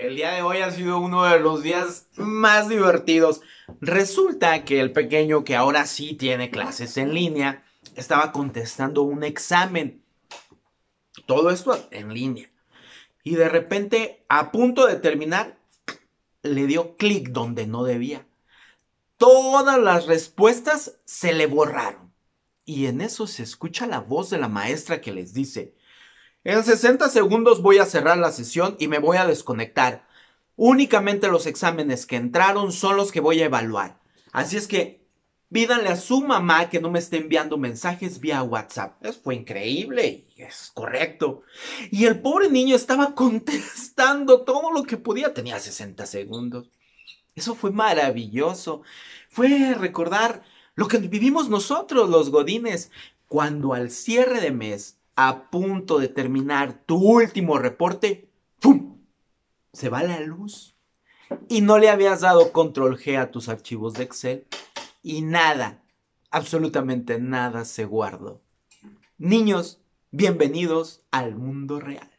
El día de hoy ha sido uno de los días más divertidos. Resulta que el pequeño que ahora sí tiene clases en línea estaba contestando un examen. Todo esto en línea. Y de repente, a punto de terminar, le dio clic donde no debía. Todas las respuestas se le borraron. Y en eso se escucha la voz de la maestra que les dice, en 60 segundos voy a cerrar la sesión y me voy a desconectar. Únicamente los exámenes que entraron son los que voy a evaluar. Así es que pídanle a su mamá que no me esté enviando mensajes vía WhatsApp. fue increíble y es correcto. Y el pobre niño estaba contestando todo lo que podía. Tenía 60 segundos. Eso fue maravilloso. Fue recordar lo que vivimos nosotros, los godines, cuando al cierre de mes a punto de terminar tu último reporte, ¡pum! Se va la luz y no le habías dado control G a tus archivos de Excel y nada, absolutamente nada se guardó. Niños, bienvenidos al mundo real.